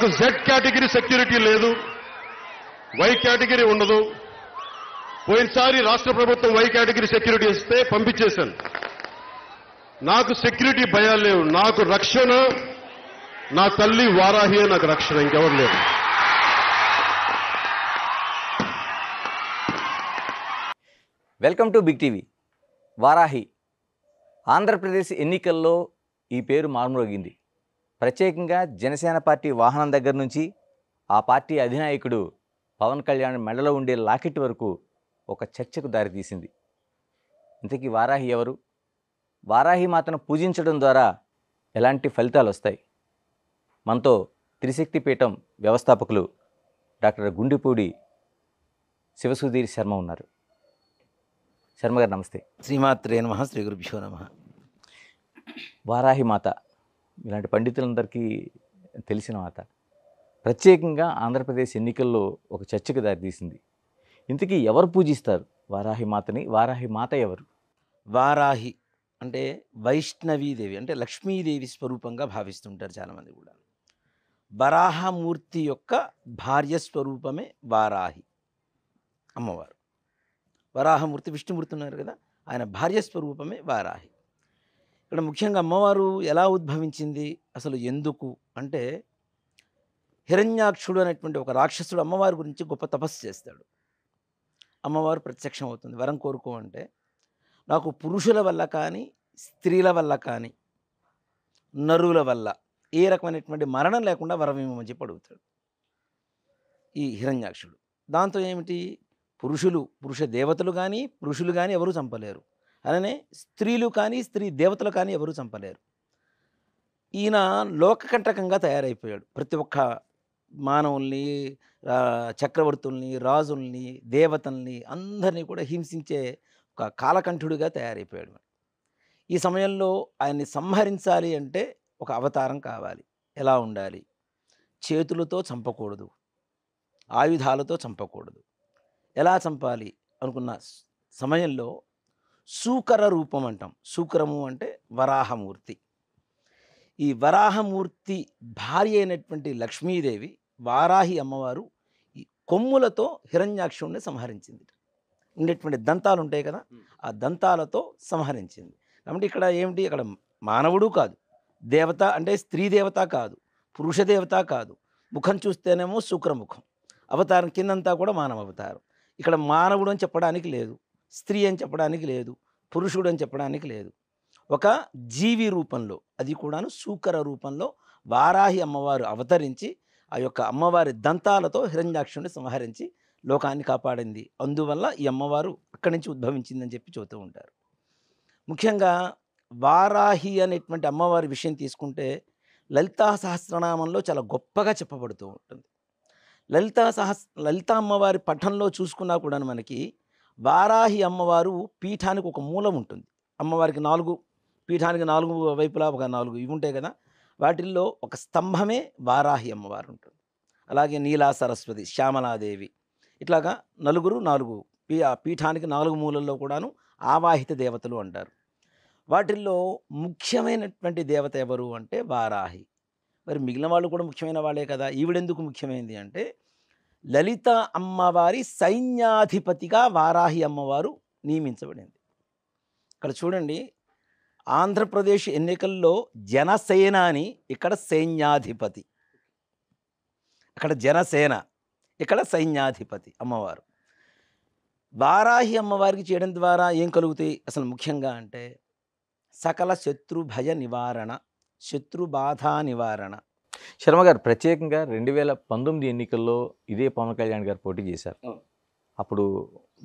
నాకు Z category security లేదు Y category ఉండదు పోయినసారి రాష్ట్ర ప్రభుత్వం వై కేటగిరీ సెక్యూరిటీ ఇస్తే పంపించేశాను నాకు సెక్యూరిటీ భయాలు లేవు నాకు రక్షణ నా తల్లి వారాహియే నాకు రక్షణ ఇంకెవరు లేదు welcome to big TV Varahi Andhra Pradesh ఎన్నికల్లో ఈ పేరు మార్మోగింది ప్రత్యేకంగా జనసేన పార్టీ వాహనం దగ్గర నుంచి ఆ పార్టీ అధినాయకుడు పవన్ కళ్యాణ్ మెడలో ఉండే లాకెట్ వరకు ఒక చర్చకు దారితీసింది ఇంతకీ వారాహి ఎవరు వారాహి మాతను పూజించడం ద్వారా ఎలాంటి ఫలితాలు వస్తాయి మనతో త్రిశక్తి పీఠం వ్యవస్థాపకులు డాక్టర్ గుండిపూడి శివసుధీర్ శర్మ ఉన్నారు శర్మ గారు నమస్తే శ్రీమాత్రే నమ శ్రీ గురుభ్యో నమ వారాహి మాత ఇలాంటి పండితులందరికీ తెలిసిన మాట ప్రత్యేకంగా ఆంధ్రప్రదేశ్ ఎన్నికల్లో ఒక చర్చకు దారితీసింది ఇంతకీ ఎవరు పూజిస్తారు వారాహి మాతని వారాహి మాత ఎవరు వారాహి అంటే వైష్ణవీదేవి అంటే లక్ష్మీదేవి స్వరూపంగా భావిస్తుంటారు చాలామంది కూడా వరాహమూర్తి యొక్క భార్య స్వరూపమే వారాహి అమ్మవారు వరాహమూర్తి విష్ణుమూర్తి ఉన్నారు కదా ఆయన భార్య స్వరూపమే వారాహి ఇక్కడ ముఖ్యంగా అమ్మవారు ఎలా ఉద్భవించింది అసలు ఎందుకు అంటే హిరణ్యాక్షుడు అనేటువంటి ఒక రాక్షసుడు అమ్మవారి గురించి గొప్ప తపస్సు చేస్తాడు అమ్మవారు ప్రత్యక్షం అవుతుంది వరం కోరుకో అంటే నాకు పురుషుల వల్ల కానీ స్త్రీల వల్ల కానీ నరుల వల్ల ఏ రకమైనటువంటి మరణం లేకుండా వరం ఏమో చెప్పి అడుగుతాడు ఈ హిరణ్యాక్షుడు దాంతో ఏమిటి పురుషులు పురుష దేవతలు కానీ పురుషులు కానీ ఎవరూ చంపలేరు అలానే స్త్రీలు కానీ స్త్రీ దేవతలు కానీ ఎవరూ చంపలేరు ఈయన లోకకంటకంగా తయారైపోయాడు ప్రతి ఒక్క మానవుల్ని చక్రవర్తుల్ని రాజుల్ని దేవతల్ని అందరినీ కూడా హింసించే ఒక కాలకంఠుడిగా తయారైపోయాడు ఈ సమయంలో ఆయన్ని సంహరించాలి అంటే ఒక అవతారం కావాలి ఎలా ఉండాలి చేతులతో చంపకూడదు ఆయుధాలతో చంపకూడదు ఎలా చంపాలి అనుకున్న సమయంలో సూకర రూపం అంటాం సూకరము అంటే వరాహమూర్తి ఈ వరాహమూర్తి భార్య అయినటువంటి లక్ష్మీదేవి వారాహి అమ్మవారు ఈ కొమ్ములతో హిరణ్యాక్షుణ్ణి సంహరించింది ఉండేటువంటి దంతాలు ఉంటాయి కదా ఆ దంతాలతో సంహరించింది కాబట్టి ఇక్కడ ఏమిటి ఇక్కడ మానవుడు కాదు దేవత అంటే స్త్రీ దేవత కాదు పురుష దేవత కాదు ముఖం చూస్తేనేమో శుక్రముఖం అవతారం కిందంతా కూడా మానవ అవతారం ఇక్కడ మానవుడు అని చెప్పడానికి లేదు స్త్రీ అని చెప్పడానికి లేదు పురుషుడు అని చెప్పడానికి లేదు ఒక జీవి రూపంలో అది కూడాను సూకర రూపంలో వారాహి అమ్మవారు అవతరించి ఆ యొక్క అమ్మవారి దంతాలతో హిరణ్యాక్షుని సంహరించి లోకాన్ని కాపాడింది అందువల్ల ఈ అమ్మవారు అక్కడి నుంచి ఉద్భవించిందని చెప్పి చూతూ ఉంటారు ముఖ్యంగా వారాహి అనేటువంటి అమ్మవారి విషయం తీసుకుంటే లలితా సహస్రనామంలో చాలా గొప్పగా చెప్పబడుతూ ఉంటుంది లలితా సహస్ లలితా అమ్మవారి పఠంలో చూసుకున్నా కూడా మనకి వారాహి అమ్మవారు పీఠానికి ఒక మూలం ఉంటుంది అమ్మవారికి నాలుగు పీఠానికి నాలుగు వైపులా ఒక నాలుగు ఇవి ఉంటాయి కదా వాటిల్లో ఒక స్తంభమే వారాహి అమ్మవారు ఉంటుంది అలాగే నీలా సరస్వతి శ్యామలాదేవి ఇట్లాగా నలుగురు నాలుగు పీఠానికి నాలుగు మూలల్లో కూడాను ఆవాహిత దేవతలు అంటారు వాటిల్లో ముఖ్యమైనటువంటి దేవత ఎవరు అంటే వారాహి మరి మిగిలిన వాళ్ళు కూడా ముఖ్యమైన వాళ్ళే కదా ఈవిడెందుకు ముఖ్యమైనది అంటే లలిత అమ్మవారి సైన్యాధిపతిగా వారాహి అమ్మవారు నియమించబడింది ఇక్కడ చూడండి ఆంధ్రప్రదేశ్ ఎన్నికల్లో జనసేన అని ఇక్కడ సైన్యాధిపతి అక్కడ జనసేన ఇక్కడ సైన్యాధిపతి అమ్మవారు వారాహి అమ్మవారికి చేయడం ద్వారా ఏం కలుగుతాయి అసలు ముఖ్యంగా అంటే సకల శత్రు భయ నివారణ శత్రు బాధా నివారణ శర్మ గారు ప్రత్యేకంగా రెండు వేల పంతొమ్మిది ఎన్నికల్లో ఇదే పవన్ కళ్యాణ్ గారు పోటీ చేశారు అప్పుడు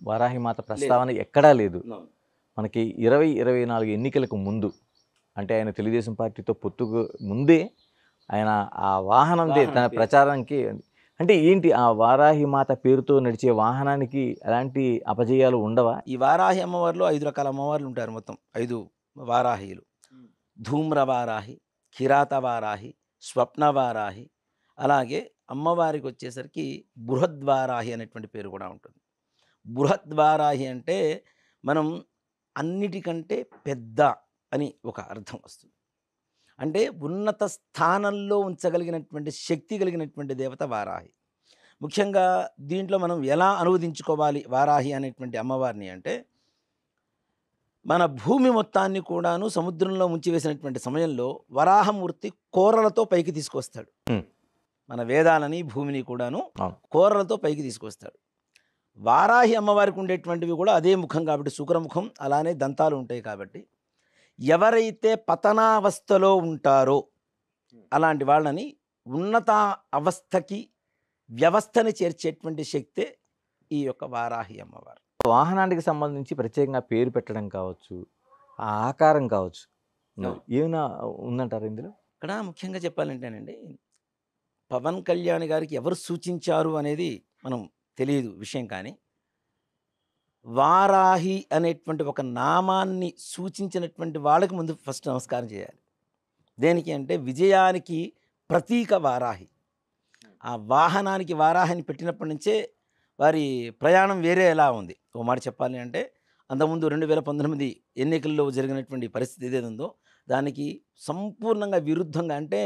వారాహిమాత ప్రస్తావన ఎక్కడా లేదు మనకి ఇరవై ఇరవై నాలుగు ఎన్నికలకు ముందు అంటే ఆయన తెలుగుదేశం పార్టీతో పొత్తుకు ముందే ఆయన ఆ వాహనందే తన ప్రచారానికి అంటే ఏంటి ఆ వారాహి మాత పేరుతో నడిచే వాహనానికి ఎలాంటి అపజయాలు ఉండవా ఈ వారాహి అమ్మవారిలో ఐదు రకాల అమ్మవార్లు ఉంటారు మొత్తం ఐదు వారాహిలు ధూమ్ర వారాహి కిరాత వారాహి స్వప్నవారాహి అలాగే అమ్మవారికి వచ్చేసరికి బృహద్వారాహి అనేటువంటి పేరు కూడా ఉంటుంది బృహద్వారాహి అంటే మనం అన్నిటికంటే పెద్ద అని ఒక అర్థం వస్తుంది అంటే ఉన్నత స్థానంలో ఉంచగలిగినటువంటి శక్తి కలిగినటువంటి దేవత వారాహి ముఖ్యంగా దీంట్లో మనం ఎలా అనువదించుకోవాలి వారాహి అనేటువంటి అమ్మవారిని అంటే మన భూమి మొత్తాన్ని కూడాను సముద్రంలో ముంచివేసినటువంటి సమయంలో వరాహమూర్తి కోరలతో పైకి తీసుకొస్తాడు మన వేదాలని భూమిని కూడాను కోరలతో పైకి తీసుకొస్తాడు వారాహి అమ్మవారికి ఉండేటువంటివి కూడా అదే ముఖం కాబట్టి శుక్రముఖం అలానే దంతాలు ఉంటాయి కాబట్టి ఎవరైతే పతనావస్థలో ఉంటారో అలాంటి వాళ్ళని ఉన్నత అవస్థకి వ్యవస్థని చేర్చేటువంటి శక్తే ఈ యొక్క వారాహి అమ్మవారు వాహనానికి సంబంధించి ప్రత్యేకంగా పేరు పెట్టడం కావచ్చు ఆ ఆకారం కావచ్చు ఏమైనా ఉందంటారు ఇందులో ఇక్కడ ముఖ్యంగా చెప్పాలంటేనండి పవన్ కళ్యాణ్ గారికి ఎవరు సూచించారు అనేది మనం తెలియదు విషయం కానీ వారాహి అనేటువంటి ఒక నామాన్ని సూచించినటువంటి వాళ్ళకి ముందు ఫస్ట్ నమస్కారం చేయాలి దేనికి అంటే విజయానికి ప్రతీక వారాహి ఆ వాహనానికి వారాహిని పెట్టినప్పటి నుంచే వారి ప్రయాణం వేరే ఎలా ఉంది ఓ మాట చెప్పాలి అంటే అంతకుముందు రెండు వేల పంతొమ్మిది ఎన్నికల్లో జరిగినటువంటి పరిస్థితి ఏదైతే ఉందో దానికి సంపూర్ణంగా విరుద్ధంగా అంటే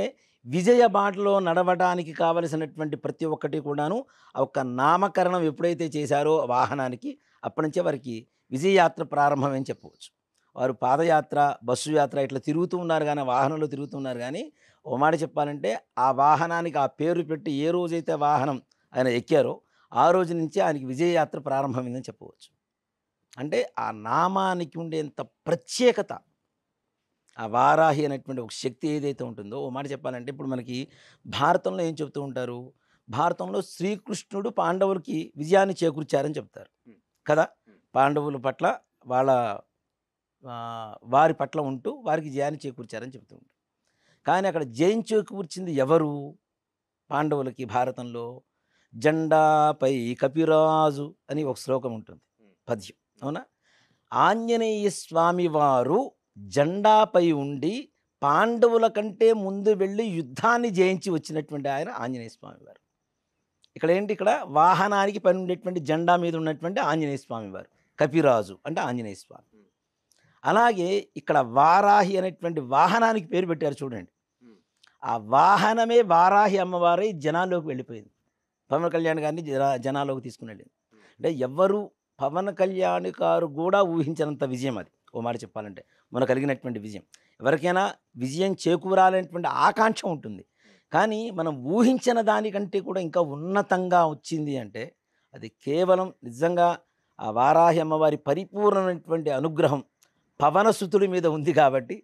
విజయ బాటలో నడవడానికి కావలసినటువంటి ప్రతి ఒక్కటి కూడాను ఒక నామకరణం ఎప్పుడైతే చేశారో వాహనానికి అప్పటి నుంచే వారికి విజయయాత్ర ప్రారంభమని చెప్పవచ్చు వారు పాదయాత్ర బస్సు యాత్ర ఇట్లా తిరుగుతూ ఉన్నారు కానీ వాహనంలో తిరుగుతున్నారు కానీ ఓ మాట చెప్పాలంటే ఆ వాహనానికి ఆ పేరు పెట్టి ఏ రోజైతే వాహనం ఆయన ఎక్కారో ఆ రోజు నుంచే ఆయనకి విజయయాత్ర ప్రారంభమైందని చెప్పవచ్చు అంటే ఆ నామానికి ఉండేంత ప్రత్యేకత ఆ వారాహి అనేటువంటి ఒక శక్తి ఏదైతే ఉంటుందో ఓ మాట చెప్పాలంటే ఇప్పుడు మనకి భారతంలో ఏం చెబుతూ ఉంటారు భారతంలో శ్రీకృష్ణుడు పాండవులకి విజయాన్ని చేకూర్చారని చెప్తారు కదా పాండవుల పట్ల వాళ్ళ వారి పట్ల ఉంటూ వారికి జయాన్ని చేకూర్చారని చెప్తూ ఉంటారు కానీ అక్కడ జయం చేకూర్చింది ఎవరు పాండవులకి భారతంలో జెండాపై కపిరాజు అని ఒక శ్లోకం ఉంటుంది పద్యం అవునా ఆంజనేయ స్వామి వారు జెండాపై ఉండి పాండవుల కంటే ముందు వెళ్ళి యుద్ధాన్ని జయించి వచ్చినటువంటి ఆయన ఆంజనేయ స్వామి వారు ఇక్కడ ఏంటి ఇక్కడ వాహనానికి పని ఉండేటువంటి జెండా మీద ఉన్నటువంటి ఆంజనేయ స్వామి వారు కపిరాజు అంటే ఆంజనేయ స్వామి అలాగే ఇక్కడ వారాహి అనేటువంటి వాహనానికి పేరు పెట్టారు చూడండి ఆ వాహనమే వారాహి అమ్మవారై జనాల్లోకి వెళ్ళిపోయింది పవన్ కళ్యాణ్ గారిని జనాల్లోకి తీసుకుని అంటే ఎవరు పవన్ కళ్యాణ్ గారు కూడా ఊహించినంత విజయం అది ఓ మాట చెప్పాలంటే మన కలిగినటువంటి విజయం ఎవరికైనా విజయం చేకూరాలనేటువంటి ఆకాంక్ష ఉంటుంది కానీ మనం ఊహించిన దానికంటే కూడా ఇంకా ఉన్నతంగా వచ్చింది అంటే అది కేవలం నిజంగా ఆ వారాహి అమ్మవారి పరిపూర్ణమైనటువంటి అనుగ్రహం పవన సుతుడి మీద ఉంది కాబట్టి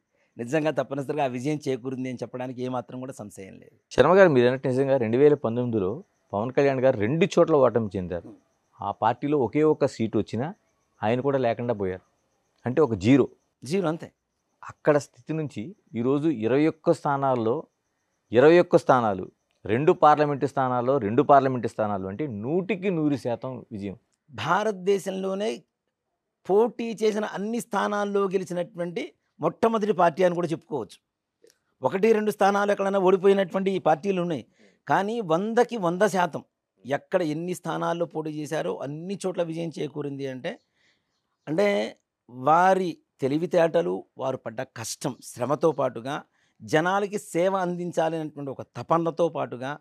నిజంగా తప్పనిసరిగా ఆ విజయం చేకూరింది అని చెప్పడానికి ఏమాత్రం కూడా సంశయం లేదు శర్మగారు గారు మీరు నిజంగా రెండు వేల పంతొమ్మిదిలో పవన్ కళ్యాణ్ గారు రెండు చోట్ల ఓటమి చెందారు ఆ పార్టీలో ఒకే ఒక్క సీటు వచ్చినా ఆయన కూడా లేకుండా పోయారు అంటే ఒక జీరో జీరో అంతే అక్కడ స్థితి నుంచి ఈరోజు ఇరవై ఒక్క స్థానాల్లో ఇరవై ఒక్క స్థానాలు రెండు పార్లమెంటు స్థానాల్లో రెండు పార్లమెంటు స్థానాలు అంటే నూటికి నూరు శాతం విజయం భారతదేశంలోనే పోటీ చేసిన అన్ని స్థానాల్లో గెలిచినటువంటి మొట్టమొదటి పార్టీ అని కూడా చెప్పుకోవచ్చు ఒకటి రెండు స్థానాలు ఎక్కడైనా ఓడిపోయినటువంటి ఈ పార్టీలు ఉన్నాయి కానీ వందకి వంద శాతం ఎక్కడ ఎన్ని స్థానాల్లో పోటీ చేశారో అన్ని చోట్ల విజయం చేకూరింది అంటే అంటే వారి తెలివితేటలు వారు పడ్డ కష్టం శ్రమతో పాటుగా జనాలకి సేవ అందించాలి అనేటువంటి ఒక తపనతో పాటుగా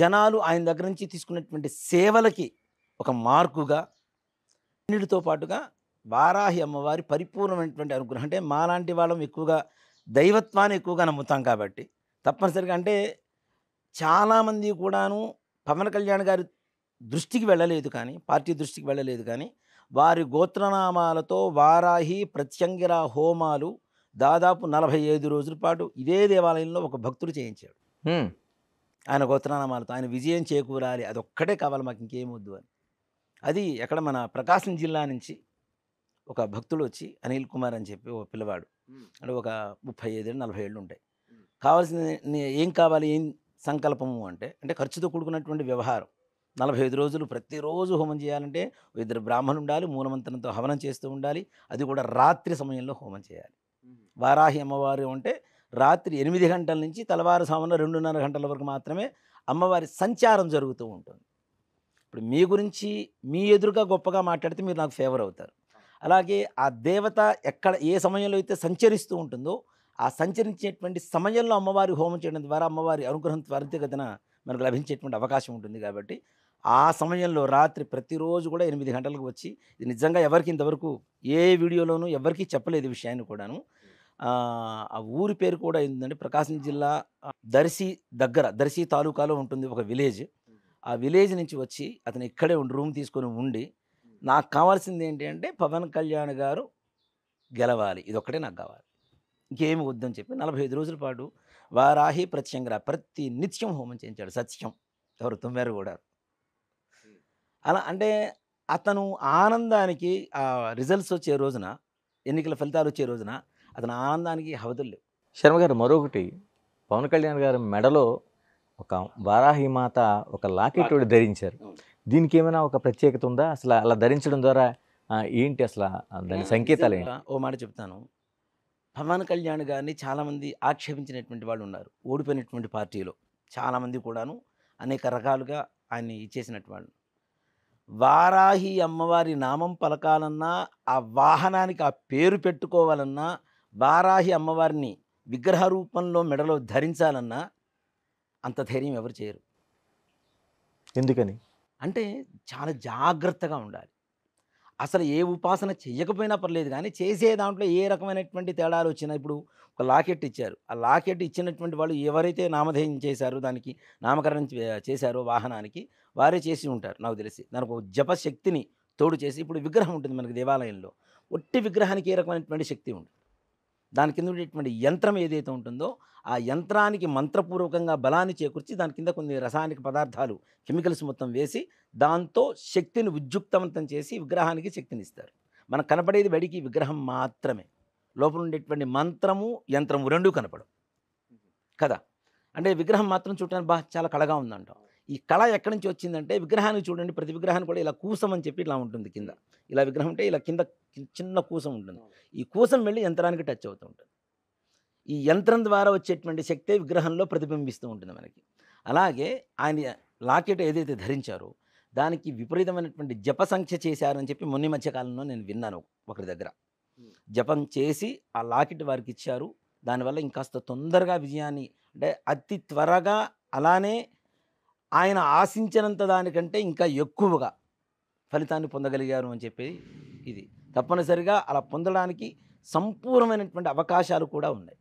జనాలు ఆయన దగ్గర నుంచి తీసుకున్నటువంటి సేవలకి ఒక మార్కుగా అన్నిటితో పాటుగా వారాహి అమ్మవారి పరిపూర్ణమైనటువంటి అనుగ్రహం అంటే మాలాంటి వాళ్ళం ఎక్కువగా దైవత్వాన్ని ఎక్కువగా నమ్ముతాం కాబట్టి తప్పనిసరిగా అంటే చాలామంది కూడాను పవన్ కళ్యాణ్ గారి దృష్టికి వెళ్ళలేదు కానీ పార్టీ దృష్టికి వెళ్ళలేదు కానీ వారి గోత్రనామాలతో వారాహి ప్రత్యంగిర హోమాలు దాదాపు నలభై ఐదు రోజుల పాటు ఇదే దేవాలయంలో ఒక భక్తుడు చేయించాడు ఆయన గోత్రనామాలతో ఆయన విజయం చేకూరాలి అది ఒక్కటే కావాలి మాకు ఇంకేమొద్దు అని అది ఎక్కడ మన ప్రకాశం జిల్లా నుంచి ఒక భక్తుడు వచ్చి అనిల్ కుమార్ అని చెప్పి ఒక పిల్లవాడు అంటే ఒక ముప్పై ఐదు నలభై ఏళ్ళు ఉంటాయి కావాల్సిన ఏం కావాలి ఏం సంకల్పము అంటే అంటే ఖర్చుతో కూడుకున్నటువంటి వ్యవహారం నలభై ఐదు రోజులు ప్రతిరోజు హోమం చేయాలంటే ఇద్దరు బ్రాహ్మణులు ఉండాలి మూలమంత్రంతో హవనం చేస్తూ ఉండాలి అది కూడా రాత్రి సమయంలో హోమం చేయాలి వారాహి అమ్మవారు అంటే రాత్రి ఎనిమిది గంటల నుంచి సమయంలో రెండున్నర గంటల వరకు మాత్రమే అమ్మవారి సంచారం జరుగుతూ ఉంటుంది ఇప్పుడు మీ గురించి మీ ఎదురుగా గొప్పగా మాట్లాడితే మీరు నాకు ఫేవర్ అవుతారు అలాగే ఆ దేవత ఎక్కడ ఏ సమయంలో అయితే సంచరిస్తూ ఉంటుందో ఆ సంచరించేటువంటి సమయంలో అమ్మవారి హోమం చేయడం ద్వారా అమ్మవారి అనుగ్రహం త్వరితగతిన మనకు లభించేటువంటి అవకాశం ఉంటుంది కాబట్టి ఆ సమయంలో రాత్రి ప్రతిరోజు కూడా ఎనిమిది గంటలకు వచ్చి ఇది నిజంగా ఎవరికి ఇంతవరకు ఏ వీడియోలోనూ ఎవరికీ చెప్పలేదు విషయాన్ని కూడాను ఆ ఊరి పేరు కూడా ఏంటంటే ప్రకాశం జిల్లా దర్శి దగ్గర దర్శి తాలూకాలో ఉంటుంది ఒక విలేజ్ ఆ విలేజ్ నుంచి వచ్చి అతను ఇక్కడే ఉండి రూమ్ తీసుకొని ఉండి నాకు కావాల్సింది ఏంటి అంటే పవన్ కళ్యాణ్ గారు గెలవాలి ఒక్కటే నాకు కావాలి ఇంకేమి వద్దని చెప్పి నలభై ఐదు రోజుల పాటు వారాహి ప్రత్యంగా ప్రతి నిత్యం హోమం చేయించాడు సత్యం ఎవరు తుమ్మారు కూడా అలా అంటే అతను ఆనందానికి ఆ రిజల్ట్స్ వచ్చే రోజున ఎన్నికల ఫలితాలు వచ్చే రోజున అతని ఆనందానికి హవతులు శర్మ గారు మరొకటి పవన్ కళ్యాణ్ గారు మెడలో ఒక వారాహి మాత ఒక లాకెట్ ధరించారు దీనికి ఏమైనా ఒక ప్రత్యేకత ఉందా అసలు అలా ధరించడం ద్వారా ఏంటి అసలు దాని సంకేతాలు ఓ మాట చెప్తాను పవన్ కళ్యాణ్ గారిని చాలామంది ఆక్షేపించినటువంటి వాళ్ళు ఉన్నారు ఓడిపోయినటువంటి పార్టీలో చాలామంది కూడాను అనేక రకాలుగా ఆయన్ని ఇచ్చేసినటువంటి వాళ్ళు వారాహి అమ్మవారి నామం పలకాలన్నా ఆ వాహనానికి ఆ పేరు పెట్టుకోవాలన్నా వారాహి అమ్మవారిని విగ్రహ రూపంలో మెడలో ధరించాలన్నా అంత ధైర్యం ఎవరు చేయరు ఎందుకని అంటే చాలా జాగ్రత్తగా ఉండాలి అసలు ఏ ఉపాసన చేయకపోయినా పర్లేదు కానీ చేసే దాంట్లో ఏ రకమైనటువంటి తేడాలు వచ్చినా ఇప్పుడు ఒక లాకెట్ ఇచ్చారు ఆ లాకెట్ ఇచ్చినటువంటి వాళ్ళు ఎవరైతే నామధేయం చేశారో దానికి నామకరణం చేశారో వాహనానికి వారే చేసి ఉంటారు నాకు తెలిసి దానికి జపశక్తిని తోడు చేసి ఇప్పుడు విగ్రహం ఉంటుంది మనకి దేవాలయంలో ఒట్టి విగ్రహానికి ఏ రకమైనటువంటి శక్తి ఉంటుంది దాని కింద ఉండేటువంటి యంత్రం ఏదైతే ఉంటుందో ఆ యంత్రానికి మంత్రపూర్వకంగా బలాన్ని చేకూర్చి దాని కింద కొన్ని రసాయనిక పదార్థాలు కెమికల్స్ మొత్తం వేసి దాంతో శక్తిని ఉద్యుక్తవంతం చేసి విగ్రహానికి శక్తిని ఇస్తారు మనకు కనపడేది బడికి విగ్రహం మాత్రమే లోపల ఉండేటువంటి మంత్రము యంత్రము రెండూ కనపడం కదా అంటే విగ్రహం మాత్రం చూడటానికి బాగా చాలా కళగా ఉందంటాం ఈ కళ ఎక్కడి నుంచి వచ్చిందంటే విగ్రహాన్ని చూడండి ప్రతి విగ్రహాన్ని కూడా ఇలా కూసం అని చెప్పి ఇలా ఉంటుంది కింద ఇలా విగ్రహం అంటే ఇలా కింద చిన్న కూసం ఉంటుంది ఈ కూసం వెళ్ళి యంత్రానికి టచ్ అవుతూ ఉంటుంది ఈ యంత్రం ద్వారా వచ్చేటువంటి శక్తే విగ్రహంలో ప్రతిబింబిస్తూ ఉంటుంది మనకి అలాగే ఆయన లాకెట్ ఏదైతే ధరించారో దానికి విపరీతమైనటువంటి జప సంఖ్య చేశారని చెప్పి మొన్ని మధ్యకాలంలో నేను విన్నాను ఒకరి దగ్గర జపం చేసి ఆ లాకెట్ వారికి ఇచ్చారు దానివల్ల ఇంకాస్త తొందరగా విజయాన్ని అంటే అతి త్వరగా అలానే ఆయన ఆశించినంత దానికంటే ఇంకా ఎక్కువగా ఫలితాన్ని పొందగలిగారు అని చెప్పి ఇది తప్పనిసరిగా అలా పొందడానికి సంపూర్ణమైనటువంటి అవకాశాలు కూడా ఉన్నాయి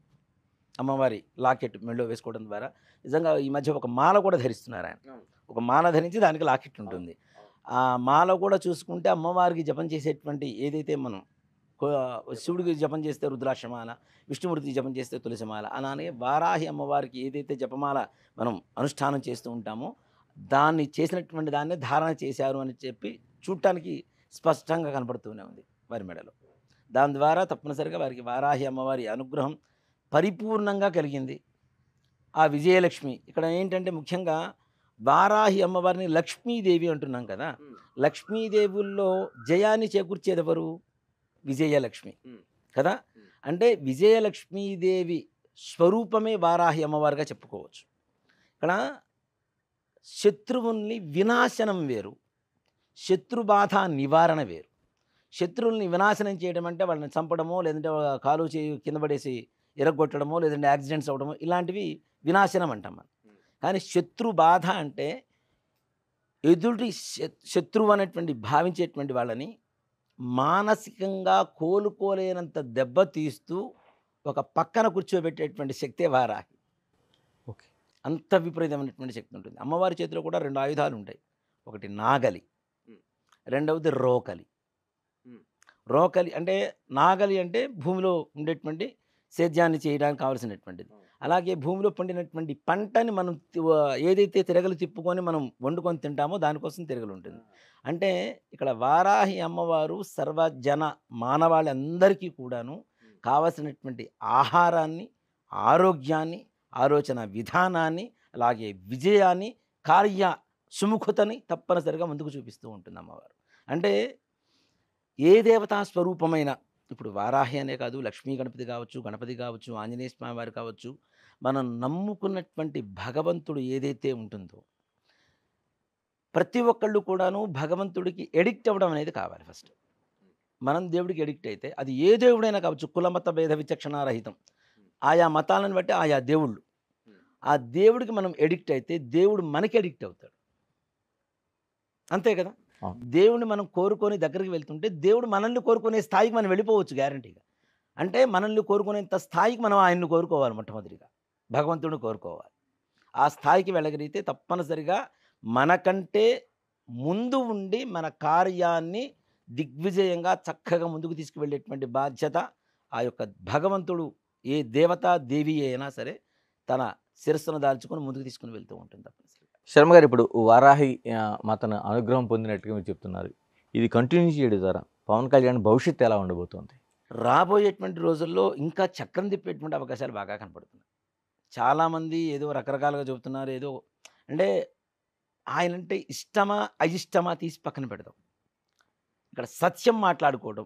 అమ్మవారి లాకెట్ మెళ్ళో వేసుకోవడం ద్వారా నిజంగా ఈ మధ్య ఒక మాల కూడా ధరిస్తున్నారు ఆయన ఒక మాల ధరించి దానికి లాకెట్ ఉంటుంది ఆ మాల కూడా చూసుకుంటే అమ్మవారికి జపం చేసేటువంటి ఏదైతే మనం శివుడికి జపం చేస్తే రుద్రాక్షమాల విష్ణుమూర్తికి జపం చేస్తే తులసిమాల అలానే వారాహి అమ్మవారికి ఏదైతే జపమాల మనం అనుష్ఠానం చేస్తూ ఉంటామో దాన్ని చేసినటువంటి దాన్నే ధారణ చేశారు అని చెప్పి చూడటానికి స్పష్టంగా కనపడుతూనే ఉంది వారి మెడలో దాని ద్వారా తప్పనిసరిగా వారికి వారాహి అమ్మవారి అనుగ్రహం పరిపూర్ణంగా కలిగింది ఆ విజయలక్ష్మి ఇక్కడ ఏంటంటే ముఖ్యంగా వారాహి అమ్మవారిని లక్ష్మీదేవి అంటున్నాం కదా లక్ష్మీదేవుల్లో జయాన్ని చేకూర్చేదెవరు విజయలక్ష్మి కదా అంటే విజయలక్ష్మీదేవి స్వరూపమే వారాహి అమ్మవారుగా చెప్పుకోవచ్చు ఇక్కడ శత్రువుల్ని వినాశనం వేరు శత్రుబాధ నివారణ వేరు శత్రువుల్ని వినాశనం చేయడం అంటే వాళ్ళని చంపడమో లేదంటే కాలు చేయి కింద పడేసి ఇరగొట్టడమో లేదంటే యాక్సిడెంట్స్ అవ్వడమో ఇలాంటివి వినాశనం అంటాం మనం కానీ శత్రు బాధ అంటే ఎదుటి శత్రువు అనేటువంటి భావించేటువంటి వాళ్ళని మానసికంగా కోలుకోలేనంత దెబ్బ తీస్తూ ఒక పక్కన కూర్చోబెట్టేటువంటి శక్తే వారాహి ఓకే అంత విపరీతమైనటువంటి శక్తి ఉంటుంది అమ్మవారి చేతిలో కూడా రెండు ఆయుధాలు ఉంటాయి ఒకటి నాగలి రెండవది రోకలి రోకలి అంటే నాగలి అంటే భూమిలో ఉండేటువంటి సేద్యాన్ని చేయడానికి కావలసినటువంటిది అలాగే భూమిలో పండినటువంటి పంటని మనం ఏదైతే తిరగలు తిప్పుకొని మనం వండుకొని తింటామో దానికోసం తిరగలు ఉంటుంది అంటే ఇక్కడ వారాహి అమ్మవారు సర్వజన మానవాళ్ళందరికీ కూడాను కావలసినటువంటి ఆహారాన్ని ఆరోగ్యాన్ని ఆలోచన విధానాన్ని అలాగే విజయాన్ని కార్య సుముఖతని తప్పనిసరిగా ముందుకు చూపిస్తూ ఉంటుంది అమ్మవారు అంటే ఏ దేవతా స్వరూపమైన ఇప్పుడు వారాహి అనే కాదు లక్ష్మీ గణపతి కావచ్చు గణపతి కావచ్చు ఆంజనేయ స్వామి వారు కావచ్చు మనం నమ్ముకున్నటువంటి భగవంతుడు ఏదైతే ఉంటుందో ప్రతి ఒక్కళ్ళు కూడాను భగవంతుడికి ఎడిక్ట్ అవ్వడం అనేది కావాలి ఫస్ట్ మనం దేవుడికి ఎడిక్ట్ అయితే అది ఏ దేవుడైనా కావచ్చు కులమత భేద విచక్షణారహితం ఆయా మతాలను బట్టి ఆయా దేవుళ్ళు ఆ దేవుడికి మనం ఎడిక్ట్ అయితే దేవుడు మనకి ఎడిక్ట్ అవుతాడు అంతే కదా దేవుడిని మనం కోరుకొని దగ్గరికి వెళ్తుంటే దేవుడు మనల్ని కోరుకునే స్థాయికి మనం వెళ్ళిపోవచ్చు గ్యారంటీగా అంటే మనల్ని కోరుకునేంత స్థాయికి మనం ఆయన్ని కోరుకోవాలి మొట్టమొదటిగా భగవంతుడిని కోరుకోవాలి ఆ స్థాయికి వెళ్ళగలిగితే తప్పనిసరిగా మనకంటే ముందు ఉండి మన కార్యాన్ని దిగ్విజయంగా చక్కగా ముందుకు తీసుకువెళ్ళేటువంటి బాధ్యత ఆ యొక్క భగవంతుడు ఏ దేవత దేవి అయినా సరే తన శిరస్సును దాల్చుకొని ముందుకు తీసుకుని వెళ్తూ ఉంటుంది శర్మ గారు ఇప్పుడు వారాహి మాతను అనుగ్రహం పొందినట్టుగా మీరు చెప్తున్నారు ఇది కంటిన్యూ చేయడం ద్వారా పవన్ కళ్యాణ్ భవిష్యత్తు ఎలా ఉండబోతోంది రాబోయేటువంటి రోజుల్లో ఇంకా చక్రం తిప్పేటువంటి అవకాశాలు బాగా కనపడుతున్నాయి చాలామంది ఏదో రకరకాలుగా చెబుతున్నారు ఏదో అంటే ఆయన అంటే ఇష్టమా అయిష్టమా తీసి పక్కన పెడతాం ఇక్కడ సత్యం మాట్లాడుకోవడం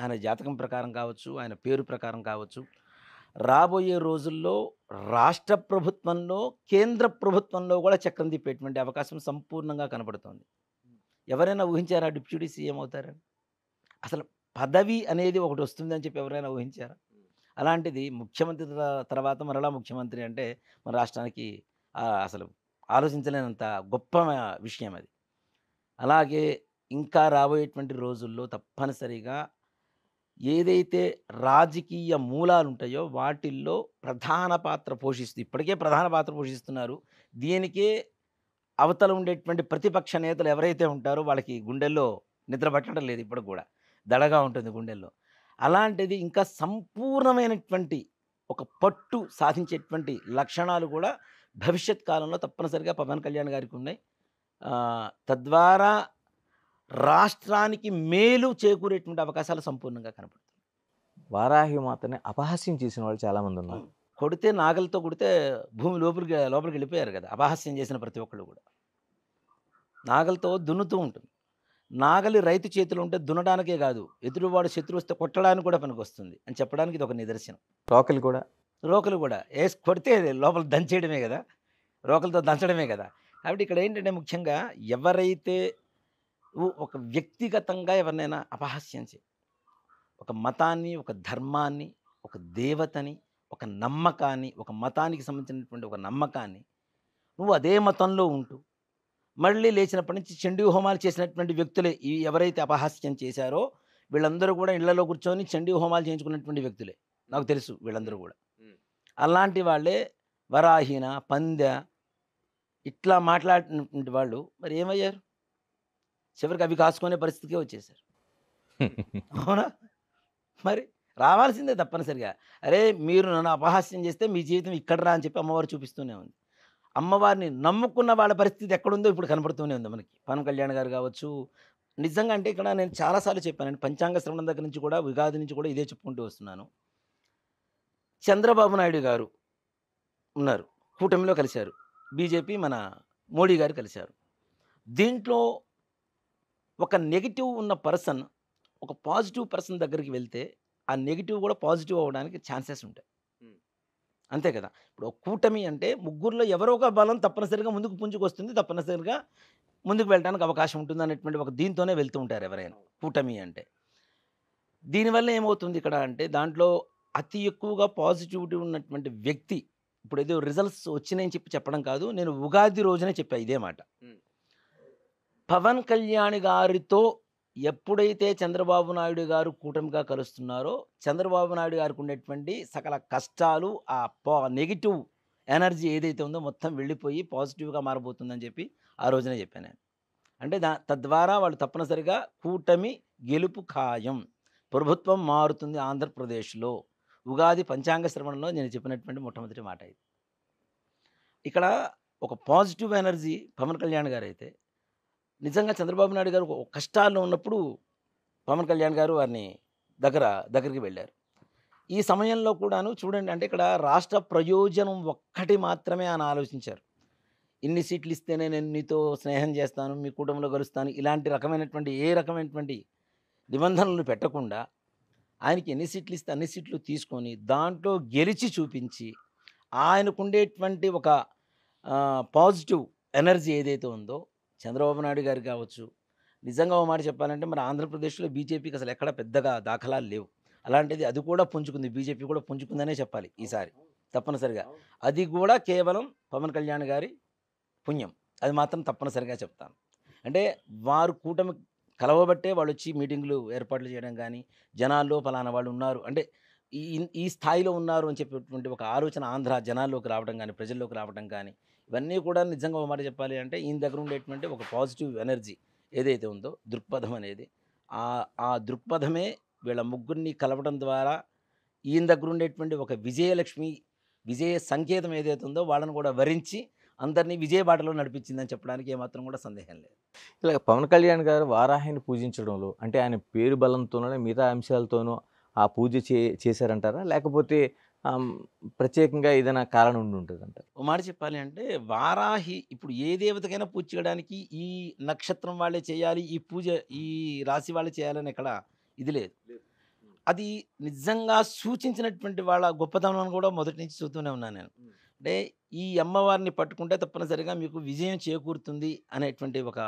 ఆయన జాతకం ప్రకారం కావచ్చు ఆయన పేరు ప్రకారం కావచ్చు రాబోయే రోజుల్లో రాష్ట్ర ప్రభుత్వంలో కేంద్ర ప్రభుత్వంలో కూడా చక్రం తిప్పేటువంటి అవకాశం సంపూర్ణంగా కనబడుతోంది ఎవరైనా ఊహించారా డిప్యూటీ సీఎం అవుతారని అసలు పదవి అనేది ఒకటి వస్తుందని చెప్పి ఎవరైనా ఊహించారా అలాంటిది ముఖ్యమంత్రి తర్వాత మరలా ముఖ్యమంత్రి అంటే మన రాష్ట్రానికి అసలు ఆలోచించలేనంత గొప్ప విషయం అది అలాగే ఇంకా రాబోయేటువంటి రోజుల్లో తప్పనిసరిగా ఏదైతే రాజకీయ మూలాలు ఉంటాయో వాటిల్లో ప్రధాన పాత్ర పోషిస్తూ ఇప్పటికే ప్రధాన పాత్ర పోషిస్తున్నారు దీనికే అవతల ఉండేటువంటి ప్రతిపక్ష నేతలు ఎవరైతే ఉంటారో వాళ్ళకి గుండెల్లో నిద్ర పట్టడం లేదు ఇప్పుడు కూడా దడగా ఉంటుంది గుండెల్లో అలాంటిది ఇంకా సంపూర్ణమైనటువంటి ఒక పట్టు సాధించేటువంటి లక్షణాలు కూడా భవిష్యత్ కాలంలో తప్పనిసరిగా పవన్ కళ్యాణ్ గారికి ఉన్నాయి తద్వారా రాష్ట్రానికి మేలు చేకూరేటువంటి అవకాశాలు సంపూర్ణంగా కనపడుతుంది వారాహి మాతని అపహాస్యం చేసిన వాళ్ళు చాలామంది ఉన్నారు కొడితే నాగలతో కొడితే భూమి లోపలికి లోపలికి వెళ్ళిపోయారు కదా అపహాస్యం చేసిన ప్రతి ఒక్కళ్ళు కూడా నాగలతో దున్నుతూ ఉంటుంది నాగలి రైతు చేతిలో ఉంటే దున్నడానికే కాదు ఎదురువాడు శత్రువు వస్తే కొట్టడానికి కూడా పనికొస్తుంది అని చెప్పడానికి ఇది ఒక నిదర్శనం రోకలు కూడా రోకలు కూడా ఏ కొడితే లోపల దంచేయడమే కదా రోకలతో దంచడమే కదా కాబట్టి ఇక్కడ ఏంటంటే ముఖ్యంగా ఎవరైతే ఒక వ్యక్తిగతంగా ఎవరినైనా అపహాస్యం చేయి ఒక మతాన్ని ఒక ధర్మాన్ని ఒక దేవతని ఒక నమ్మకాన్ని ఒక మతానికి సంబంధించినటువంటి ఒక నమ్మకాన్ని నువ్వు అదే మతంలో ఉంటూ మళ్ళీ లేచినప్పటి నుంచి చండీ హోమాలు చేసినటువంటి వ్యక్తులే ఇవి ఎవరైతే అపహాస్యం చేశారో వీళ్ళందరూ కూడా ఇళ్లలో కూర్చొని చండీ హోమాలు చేయించుకున్నటువంటి వ్యక్తులే నాకు తెలుసు వీళ్ళందరూ కూడా అలాంటి వాళ్ళే వరాహీన పంద్య ఇట్లా మాట్లాడినటువంటి వాళ్ళు మరి ఏమయ్యారు చివరికి అవి కాసుకునే పరిస్థితికే వచ్చేసారు అవునా మరి రావాల్సిందే తప్పనిసరిగా అరే మీరు నన్ను అపహాస్యం చేస్తే మీ జీవితం ఇక్కడ రా అని చెప్పి అమ్మవారు చూపిస్తూనే ఉంది అమ్మవారిని నమ్ముకున్న వాళ్ళ పరిస్థితి ఎక్కడుందో ఇప్పుడు కనపడుతూనే ఉంది మనకి పవన్ కళ్యాణ్ గారు కావచ్చు నిజంగా అంటే ఇక్కడ నేను చాలాసార్లు చెప్పాను పంచాంగ శ్రవణం దగ్గర నుంచి కూడా ఉగాది నుంచి కూడా ఇదే చెప్పుకుంటూ వస్తున్నాను చంద్రబాబు నాయుడు గారు ఉన్నారు కూటమిలో కలిశారు బీజేపీ మన మోడీ గారు కలిశారు దీంట్లో ఒక నెగిటివ్ ఉన్న పర్సన్ ఒక పాజిటివ్ పర్సన్ దగ్గరికి వెళ్తే ఆ నెగిటివ్ కూడా పాజిటివ్ అవ్వడానికి ఛాన్సెస్ ఉంటాయి అంతే కదా ఇప్పుడు కూటమి అంటే ముగ్గురులో ఎవరో ఒక బలం తప్పనిసరిగా ముందుకు పుంజుకొస్తుంది తప్పనిసరిగా ముందుకు వెళ్ళడానికి అవకాశం ఉంటుంది అనేటువంటి ఒక దీంతోనే వెళ్తూ ఉంటారు ఎవరైనా కూటమి అంటే దీనివల్ల ఏమవుతుంది ఇక్కడ అంటే దాంట్లో అతి ఎక్కువగా పాజిటివిటీ ఉన్నటువంటి వ్యక్తి ఇప్పుడు ఏదో రిజల్ట్స్ వచ్చినాయని చెప్పి చెప్పడం కాదు నేను ఉగాది రోజునే చెప్పాను ఇదే మాట పవన్ కళ్యాణ్ గారితో ఎప్పుడైతే చంద్రబాబు నాయుడు గారు కూటమిగా కలుస్తున్నారో చంద్రబాబు నాయుడు గారికి ఉండేటువంటి సకల కష్టాలు ఆ పా నెగిటివ్ ఎనర్జీ ఏదైతే ఉందో మొత్తం వెళ్ళిపోయి పాజిటివ్గా మారబోతుందని చెప్పి ఆ రోజున చెప్పాను నేను అంటే దా తద్వారా వాళ్ళు తప్పనిసరిగా కూటమి గెలుపు ఖాయం ప్రభుత్వం మారుతుంది ఆంధ్రప్రదేశ్లో ఉగాది పంచాంగ శ్రవణంలో నేను చెప్పినటువంటి మొట్టమొదటి మాట ఇది ఇక్కడ ఒక పాజిటివ్ ఎనర్జీ పవన్ కళ్యాణ్ గారు అయితే నిజంగా చంద్రబాబు నాయుడు గారు కష్టాల్లో ఉన్నప్పుడు పవన్ కళ్యాణ్ గారు వారిని దగ్గర దగ్గరికి వెళ్ళారు ఈ సమయంలో కూడాను చూడండి అంటే ఇక్కడ రాష్ట్ర ప్రయోజనం ఒక్కటి మాత్రమే ఆయన ఆలోచించారు ఇన్ని సీట్లు ఇస్తేనే నేను నీతో స్నేహం చేస్తాను మీ కుటుంబంలో కలుస్తాను ఇలాంటి రకమైనటువంటి ఏ రకమైనటువంటి నిబంధనలు పెట్టకుండా ఆయనకి ఎన్ని సీట్లు ఇస్తే అన్ని సీట్లు తీసుకొని దాంట్లో గెలిచి చూపించి ఆయనకుండేటువంటి ఒక పాజిటివ్ ఎనర్జీ ఏదైతే ఉందో చంద్రబాబు నాయుడు గారు కావచ్చు నిజంగా ఓ మాట చెప్పాలంటే మరి ఆంధ్రప్రదేశ్లో బీజేపీకి అసలు ఎక్కడ పెద్దగా దాఖలాలు లేవు అలాంటిది అది కూడా పుంజుకుంది బీజేపీ కూడా పుంజుకుందనే చెప్పాలి ఈసారి తప్పనిసరిగా అది కూడా కేవలం పవన్ కళ్యాణ్ గారి పుణ్యం అది మాత్రం తప్పనిసరిగా చెప్తాను అంటే వారు కూటమి కలవబట్టే వాళ్ళు వచ్చి మీటింగ్లు ఏర్పాట్లు చేయడం కానీ జనాల్లో ఫలానా వాళ్ళు ఉన్నారు అంటే ఈ ఈ స్థాయిలో ఉన్నారు అని చెప్పేటువంటి ఒక ఆలోచన ఆంధ్ర జనాల్లోకి రావడం కానీ ప్రజల్లోకి రావడం కానీ ఇవన్నీ కూడా నిజంగా ఒక మాట చెప్పాలి అంటే ఈయన దగ్గర ఉండేటువంటి ఒక పాజిటివ్ ఎనర్జీ ఏదైతే ఉందో దృక్పథం అనేది ఆ ఆ దృక్పథమే వీళ్ళ ముగ్గురిని కలవడం ద్వారా ఈయన దగ్గర ఉండేటువంటి ఒక విజయలక్ష్మి విజయ సంకేతం ఏదైతే ఉందో వాళ్ళని కూడా వరించి అందరినీ విజయ బాటలో నడిపించిందని చెప్పడానికి ఏమాత్రం కూడా సందేహం లేదు ఇలా పవన్ కళ్యాణ్ గారు వారాహిని పూజించడంలో అంటే ఆయన పేరు బలంతోనో మిగతా అంశాలతోనూ ఆ పూజ చే చేశారంటారా లేకపోతే ప్రత్యేకంగా ఏదైనా కారణం ఉండి ఉంటుంది అంట ఓ మాట చెప్పాలి అంటే వారాహి ఇప్పుడు ఏ దేవతకైనా పూజ చేయడానికి ఈ నక్షత్రం వాళ్ళే చేయాలి ఈ పూజ ఈ రాశి వాళ్ళే చేయాలని ఇక్కడ ఇది లేదు అది నిజంగా సూచించినటువంటి వాళ్ళ గొప్పతనాన్ని కూడా మొదటి నుంచి చూస్తూనే ఉన్నాను నేను అంటే ఈ అమ్మవారిని పట్టుకుంటే తప్పనిసరిగా మీకు విజయం చేకూరుతుంది అనేటువంటి ఒక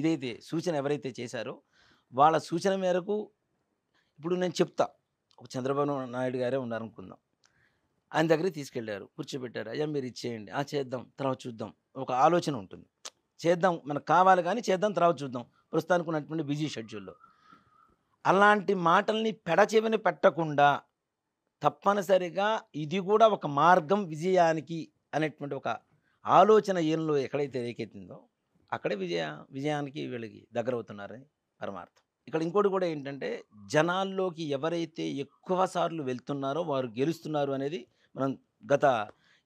ఇదైతే సూచన ఎవరైతే చేశారో వాళ్ళ సూచన మేరకు ఇప్పుడు నేను చెప్తా ఒక చంద్రబాబు నాయుడు గారే ఉన్నారనుకుందాం ఆయన దగ్గరికి తీసుకెళ్లారు కూర్చోబెట్టారు అయ్యా మీరు ఇచ్చేయండి ఆ చేద్దాం తర్వాత చూద్దాం ఒక ఆలోచన ఉంటుంది చేద్దాం మనకు కావాలి కానీ చేద్దాం తర్వాత చూద్దాం ప్రస్తుతానికి ఉన్నటువంటి బిజీ షెడ్యూల్లో అలాంటి మాటల్ని పెడచెవిని పెట్టకుండా తప్పనిసరిగా ఇది కూడా ఒక మార్గం విజయానికి అనేటువంటి ఒక ఆలోచన ఏళ్ళలో ఎక్కడైతే రేకెత్తిందో అక్కడే విజయ విజయానికి వీళ్ళకి దగ్గర అవుతున్నారని పరమార్థం ఇక్కడ ఇంకోటి కూడా ఏంటంటే జనాల్లోకి ఎవరైతే ఎక్కువ సార్లు వెళ్తున్నారో వారు గెలుస్తున్నారు అనేది మనం గత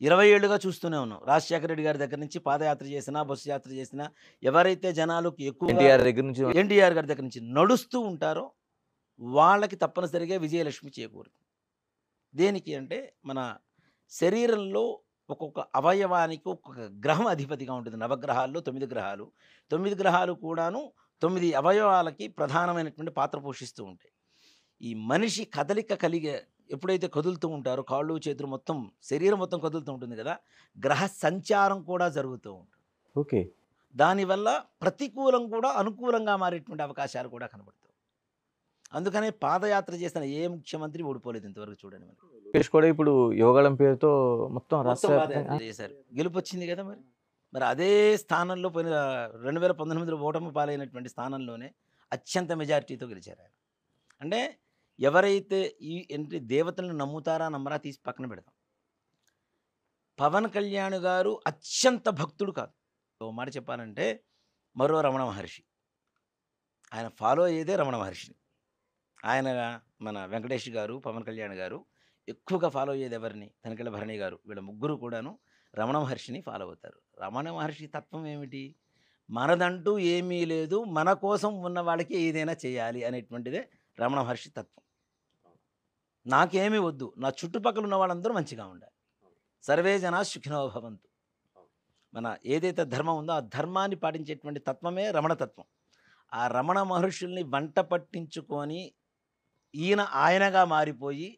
ఇరవై ఏళ్ళుగా చూస్తూనే ఉన్నాం రాజశేఖర రెడ్డి గారి దగ్గర నుంచి పాదయాత్ర చేసినా బస్సు యాత్ర చేసినా ఎవరైతే జనాలకు ఎక్కువ దగ్గర నుంచి ఎన్టీఆర్ గారి దగ్గర నుంచి నడుస్తూ ఉంటారో వాళ్ళకి తప్పనిసరిగా విజయలక్ష్మి చేకూరుతుంది దేనికి అంటే మన శరీరంలో ఒక్కొక్క అవయవానికి ఒక్కొక్క గ్రహం అధిపతిగా ఉంటుంది నవగ్రహాల్లో తొమ్మిది గ్రహాలు తొమ్మిది గ్రహాలు కూడాను తొమ్మిది అవయవాలకి ప్రధానమైనటువంటి పాత్ర పోషిస్తూ ఉంటాయి ఈ మనిషి కదలిక కలిగే ఎప్పుడైతే కదులుతూ ఉంటారో కాళ్ళు చేతులు మొత్తం శరీరం మొత్తం కదులుతూ ఉంటుంది కదా గ్రహ సంచారం కూడా జరుగుతూ ఉంటుంది ఓకే దానివల్ల ప్రతికూలం కూడా అనుకూలంగా మారేటువంటి అవకాశాలు కూడా కనబడుతాయి అందుకనే పాదయాత్ర చేసిన ఏ ముఖ్యమంత్రి ఓడిపోలేదు ఇంతవరకు చూడండి మరి లోకేష్ కూడా ఇప్పుడు యోగాలం పేరుతో మొత్తం చేశారు గెలుపు వచ్చింది కదా మరి మరి అదే స్థానంలో పోయిన రెండు వేల పంతొమ్మిదిలో ఓటమి పాలైనటువంటి స్థానంలోనే అత్యంత మెజారిటీతో గెలిచారు ఆయన అంటే ఎవరైతే ఈ ఏంటి దేవతలను నమ్ముతారా నమ్మరా తీసి పక్కన పెడతాం పవన్ కళ్యాణ్ గారు అత్యంత భక్తుడు కాదు ఓ మాట చెప్పాలంటే మరో రమణ మహర్షి ఆయన ఫాలో అయ్యేదే రమణ మహర్షిని ఆయన మన వెంకటేష్ గారు పవన్ కళ్యాణ్ గారు ఎక్కువగా ఫాలో అయ్యేది ఎవరిని తనకెళ్ళ భరణి గారు వీళ్ళ ముగ్గురు కూడాను రమణ మహర్షిని ఫాలో అవుతారు రమణ మహర్షి తత్వం ఏమిటి మనదంటూ ఏమీ లేదు మన కోసం ఉన్న వాళ్ళకి ఏదైనా చేయాలి అనేటువంటిదే రమణ మహర్షి తత్వం నాకేమీ వద్దు నా చుట్టుపక్కల ఉన్న వాళ్ళందరూ మంచిగా ఉండాలి సర్వే జనా భవంతు మన ఏదైతే ధర్మం ఉందో ఆ ధర్మాన్ని పాటించేటువంటి తత్వమే రమణతత్వం ఆ రమణ మహర్షుల్ని వంట పట్టించుకొని ఈయన ఆయనగా మారిపోయి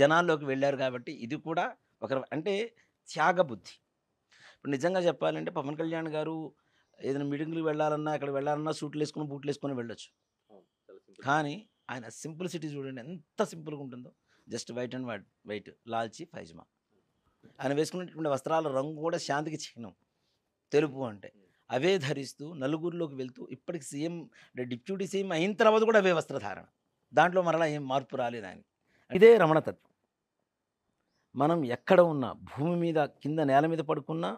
జనాల్లోకి వెళ్ళారు కాబట్టి ఇది కూడా ఒక అంటే త్యాగబుద్ధి ఇప్పుడు నిజంగా చెప్పాలంటే పవన్ కళ్యాణ్ గారు ఏదైనా మీటింగ్లకు వెళ్ళాలన్నా అక్కడ వెళ్ళాలన్నా సూట్లు వేసుకుని బూట్లు వేసుకొని వెళ్ళొచ్చు కానీ ఆయన సింపుల్ సిటీ చూడండి ఎంత సింపుల్గా ఉంటుందో just white and white white లాల్చి పైజమా ఆయన వేసుకున్నటువంటి వస్త్రాల రంగు కూడా శాంతికి చిహ్నం తెలుపు అంటే అవే ధరిస్తూ నలుగురిలోకి వెళ్తూ ఇప్పటికి సీఎం డిప్యూటీ సీఎం అయిన తర్వాత కూడా అవే వస్త్రధారణ దాంట్లో మరలా ఏం మార్పు రాలేదు ఆయన ఇదే రమణతత్వం మనం ఎక్కడ ఉన్నా భూమి మీద కింద నేల మీద పడుకున్నా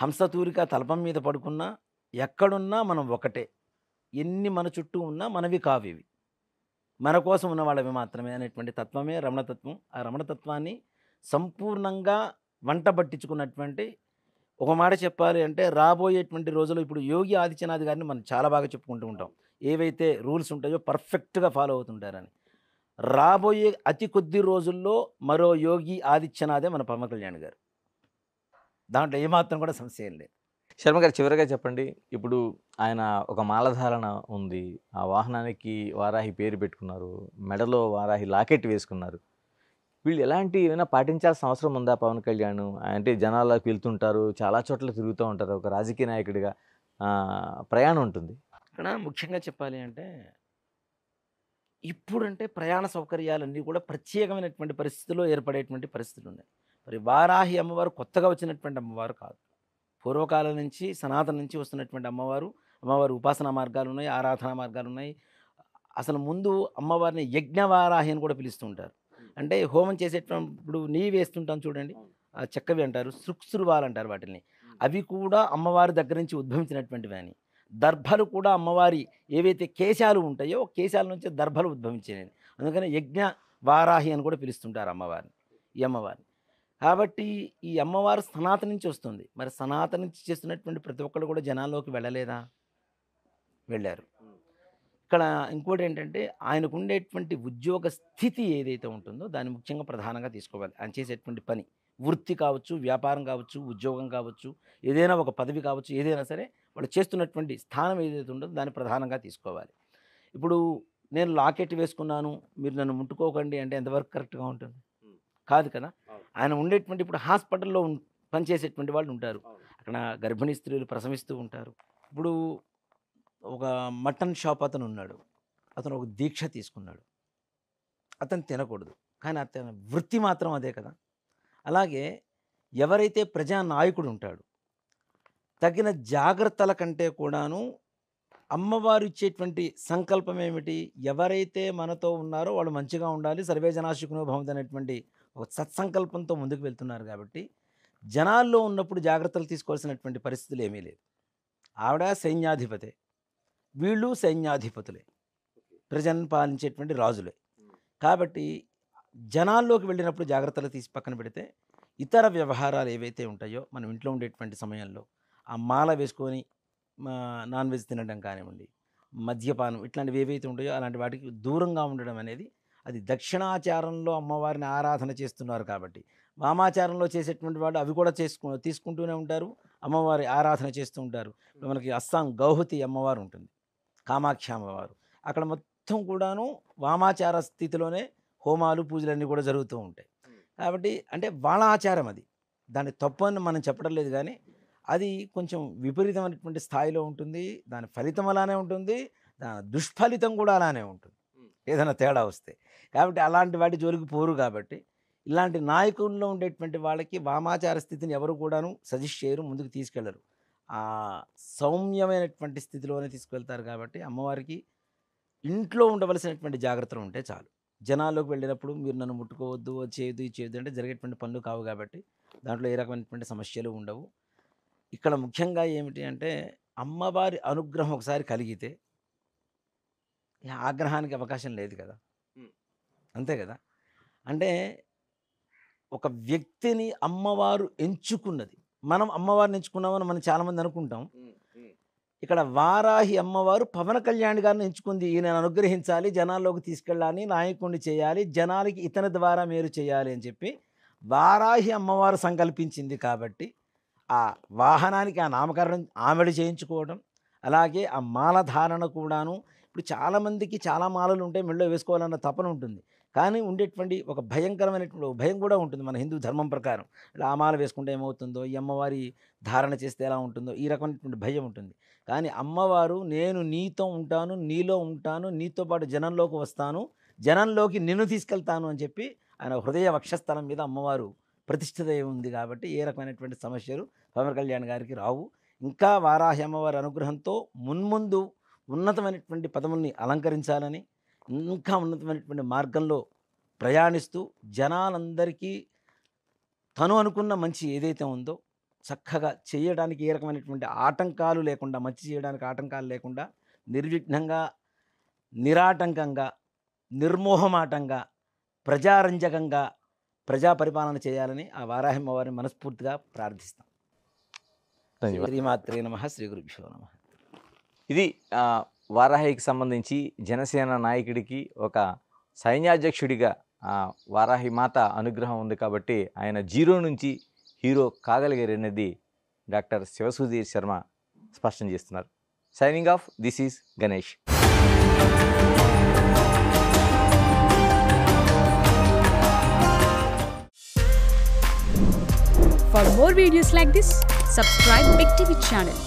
హంసతూరిక తలపం మీద పడుకున్నా ఎక్కడున్నా మనం ఒకటే ఎన్ని మన చుట్టూ ఉన్నా మనవి కావేవి మన కోసం ఉన్న వాళ్ళవి మాత్రమే అనేటువంటి తత్వమే రమణతత్వం ఆ రమణతత్వాన్ని సంపూర్ణంగా వంట పట్టించుకున్నటువంటి ఒక మాట చెప్పాలి అంటే రాబోయేటువంటి రోజుల్లో ఇప్పుడు యోగి ఆదిత్యనాథ్ గారిని మనం చాలా బాగా చెప్పుకుంటూ ఉంటాం ఏవైతే రూల్స్ ఉంటాయో పర్ఫెక్ట్గా ఫాలో అవుతుంటారని రాబోయే అతి కొద్ది రోజుల్లో మరో యోగి ఆదిత్యనాథే మన పవన్ కళ్యాణ్ గారు దాంట్లో ఏమాత్రం కూడా సంశయం లేదు శర్మ గారు చివరిగా చెప్పండి ఇప్పుడు ఆయన ఒక మాలధారణ ఉంది ఆ వాహనానికి వారాహి పేరు పెట్టుకున్నారు మెడలో వారాహి లాకెట్ వేసుకున్నారు వీళ్ళు ఎలాంటి ఏమైనా పాటించాల్సిన అవసరం ఉందా పవన్ కళ్యాణ్ అంటే జనాలకు వెళ్తుంటారు చాలా చోట్ల తిరుగుతూ ఉంటారు ఒక రాజకీయ నాయకుడిగా ప్రయాణం ఉంటుంది ఇక్కడ ముఖ్యంగా చెప్పాలి అంటే ఇప్పుడంటే ప్రయాణ సౌకర్యాలన్నీ కూడా ప్రత్యేకమైనటువంటి పరిస్థితుల్లో ఏర్పడేటువంటి పరిస్థితులు ఉన్నాయి మరి వారాహి అమ్మవారు కొత్తగా వచ్చినటువంటి అమ్మవారు కాదు పూర్వకాలం నుంచి సనాతన నుంచి వస్తున్నటువంటి అమ్మవారు అమ్మవారి ఉపాసనా మార్గాలు ఉన్నాయి ఆరాధనా మార్గాలు ఉన్నాయి అసలు ముందు అమ్మవారిని యజ్ఞవారాహి అని కూడా పిలుస్తుంటారు అంటే హోమం చేసేటప్పుడు నెయ్యి వేస్తుంటాం చూడండి చెక్కవి అంటారు శృక్సురువాలు అంటారు వాటిని అవి కూడా అమ్మవారి దగ్గర నుంచి ఉద్భవించినటువంటివి అని దర్భలు కూడా అమ్మవారి ఏవైతే కేశాలు ఉంటాయో కేశాల నుంచి దర్భలు ఉద్భవించినవి అందుకని యజ్ఞ వారాహి అని కూడా పిలుస్తుంటారు అమ్మవారిని ఈ అమ్మవారిని కాబట్టి ఈ అమ్మవారు సనాతన నుంచి వస్తుంది మరి సనాతన నుంచి చేస్తున్నటువంటి ప్రతి ఒక్కరు కూడా జనాల్లోకి వెళ్ళలేదా వెళ్ళారు ఇక్కడ ఇంకోటి ఏంటంటే ఆయనకు ఉండేటువంటి ఉద్యోగ స్థితి ఏదైతే ఉంటుందో దాన్ని ముఖ్యంగా ప్రధానంగా తీసుకోవాలి ఆయన చేసేటువంటి పని వృత్తి కావచ్చు వ్యాపారం కావచ్చు ఉద్యోగం కావచ్చు ఏదైనా ఒక పదవి కావచ్చు ఏదైనా సరే వాళ్ళు చేస్తున్నటువంటి స్థానం ఏదైతే ఉంటుందో దాన్ని ప్రధానంగా తీసుకోవాలి ఇప్పుడు నేను లాకెట్ వేసుకున్నాను మీరు నన్ను ముట్టుకోకండి అంటే ఎంతవరకు కరెక్ట్గా ఉంటుంది కాదు కదా ఆయన ఉండేటువంటి ఇప్పుడు హాస్పిటల్లో పనిచేసేటువంటి వాళ్ళు ఉంటారు అక్కడ గర్భిణీ స్త్రీలు ప్రసవిస్తూ ఉంటారు ఇప్పుడు ఒక మటన్ షాప్ అతను ఉన్నాడు అతను ఒక దీక్ష తీసుకున్నాడు అతను తినకూడదు కానీ అతని వృత్తి మాత్రం అదే కదా అలాగే ఎవరైతే ప్రజా నాయకుడు ఉంటాడు తగిన జాగ్రత్తల కంటే కూడాను అమ్మవారు ఇచ్చేటువంటి సంకల్పం ఏమిటి ఎవరైతే మనతో ఉన్నారో వాళ్ళు మంచిగా ఉండాలి సర్వేజనాశుకును భవంతి అనేటువంటి ఒక సత్సంకల్పంతో ముందుకు వెళ్తున్నారు కాబట్టి జనాల్లో ఉన్నప్పుడు జాగ్రత్తలు తీసుకోవాల్సినటువంటి పరిస్థితులు ఏమీ లేదు ఆవిడ సైన్యాధిపతే వీళ్ళు సైన్యాధిపతులే ప్రజలను పాలించేటువంటి రాజులే కాబట్టి జనాల్లోకి వెళ్ళినప్పుడు జాగ్రత్తలు తీసి పక్కన పెడితే ఇతర వ్యవహారాలు ఏవైతే ఉంటాయో మనం ఇంట్లో ఉండేటువంటి సమయంలో ఆ మాల వేసుకొని నాన్ వెజ్ తినడం కానివ్వండి మద్యపానం ఇట్లాంటివి ఏవైతే ఉంటాయో అలాంటి వాటికి దూరంగా ఉండడం అనేది అది దక్షిణాచారంలో అమ్మవారిని ఆరాధన చేస్తున్నారు కాబట్టి వామాచారంలో చేసేటువంటి వాళ్ళు అవి కూడా చేసుకు తీసుకుంటూనే ఉంటారు అమ్మవారి ఆరాధన చేస్తూ ఉంటారు మనకి అస్సాం గౌహతి అమ్మవారు ఉంటుంది కామాక్షి అమ్మవారు అక్కడ మొత్తం కూడాను వామాచార స్థితిలోనే హోమాలు పూజలన్నీ కూడా జరుగుతూ ఉంటాయి కాబట్టి అంటే వాళ్ళ ఆచారం అది దాని తప్పని మనం చెప్పడం లేదు కానీ అది కొంచెం విపరీతమైనటువంటి స్థాయిలో ఉంటుంది దాని ఫలితం అలానే ఉంటుంది దాని దుష్ఫలితం కూడా అలానే ఉంటుంది ఏదైనా తేడా వస్తే కాబట్టి అలాంటి వాటి జోలికి పోరు కాబట్టి ఇలాంటి నాయకుల్లో ఉండేటువంటి వాళ్ళకి వామాచార స్థితిని ఎవరు కూడాను సజెస్ట్ చేయరు ముందుకు తీసుకెళ్లరు ఆ సౌమ్యమైనటువంటి స్థితిలోనే తీసుకెళ్తారు కాబట్టి అమ్మవారికి ఇంట్లో ఉండవలసినటువంటి జాగ్రత్తలు ఉంటే చాలు జనాల్లోకి వెళ్ళినప్పుడు మీరు నన్ను ముట్టుకోవద్దు చేయదు చేయదు అంటే జరిగేటువంటి పనులు కావు కాబట్టి దాంట్లో ఏ రకమైనటువంటి సమస్యలు ఉండవు ఇక్కడ ముఖ్యంగా ఏమిటి అంటే అమ్మవారి అనుగ్రహం ఒకసారి కలిగితే ఆగ్రహానికి అవకాశం లేదు కదా అంతే కదా అంటే ఒక వ్యక్తిని అమ్మవారు ఎంచుకున్నది మనం అమ్మవారిని ఎంచుకున్నామని మనం చాలామంది అనుకుంటాం ఇక్కడ వారాహి అమ్మవారు పవన్ కళ్యాణ్ గారిని ఎంచుకుంది ఈయన అనుగ్రహించాలి జనాల్లోకి తీసుకెళ్ళాలి నాయకుడిని చేయాలి జనాలకి ఇతని ద్వారా మీరు చేయాలి అని చెప్పి వారాహి అమ్మవారు సంకల్పించింది కాబట్టి ఆ వాహనానికి ఆ నామకరణం ఆమెడు చేయించుకోవడం అలాగే ఆ మాలధారణ కూడాను ఇప్పుడు చాలామందికి చాలా మాలలు ఉంటాయి మెళ్ళో వేసుకోవాలన్న తపన ఉంటుంది కానీ ఉండేటువంటి ఒక భయంకరమైనటువంటి భయం కూడా ఉంటుంది మన హిందూ ధర్మం ప్రకారం ఆ మాల వేసుకుంటే ఏమవుతుందో ఈ అమ్మవారి ధారణ చేస్తే ఎలా ఉంటుందో ఈ రకమైనటువంటి భయం ఉంటుంది కానీ అమ్మవారు నేను నీతో ఉంటాను నీలో ఉంటాను నీతో పాటు జనంలోకి వస్తాను జనంలోకి నిన్ను తీసుకెళ్తాను అని చెప్పి ఆయన హృదయ వక్షస్థలం మీద అమ్మవారు ప్రతిష్ఠిత ఉంది కాబట్టి ఏ రకమైనటువంటి సమస్యలు పవన్ కళ్యాణ్ గారికి రావు ఇంకా వారాహి అమ్మవారి అనుగ్రహంతో మున్ముందు ఉన్నతమైనటువంటి పదముల్ని అలంకరించాలని ఇంకా ఉన్నతమైనటువంటి మార్గంలో ప్రయాణిస్తూ జనాలందరికీ తను అనుకున్న మంచి ఏదైతే ఉందో చక్కగా చేయడానికి ఏ రకమైనటువంటి ఆటంకాలు లేకుండా మంచి చేయడానికి ఆటంకాలు లేకుండా నిర్విఘ్నంగా నిరాటంకంగా నిర్మోహమాటంగా ప్రజారంజకంగా ప్రజా పరిపాలన చేయాలని ఆ వారాహిమ్మ వారిని మనస్ఫూర్తిగా ప్రార్థిస్తాం శ్రీమాత్రే నమ శ్రీ గురుభ్యో నమ ఇది వారాహికి సంబంధించి జనసేన నాయకుడికి ఒక సైన్యాధ్యక్షుడిగా వారాహి మాత అనుగ్రహం ఉంది కాబట్టి ఆయన జీరో నుంచి హీరో కాగలిగారనేది డాక్టర్ శివసుధీర్ శర్మ స్పష్టం చేస్తున్నారు signing off this is Ganesh for more videos like this,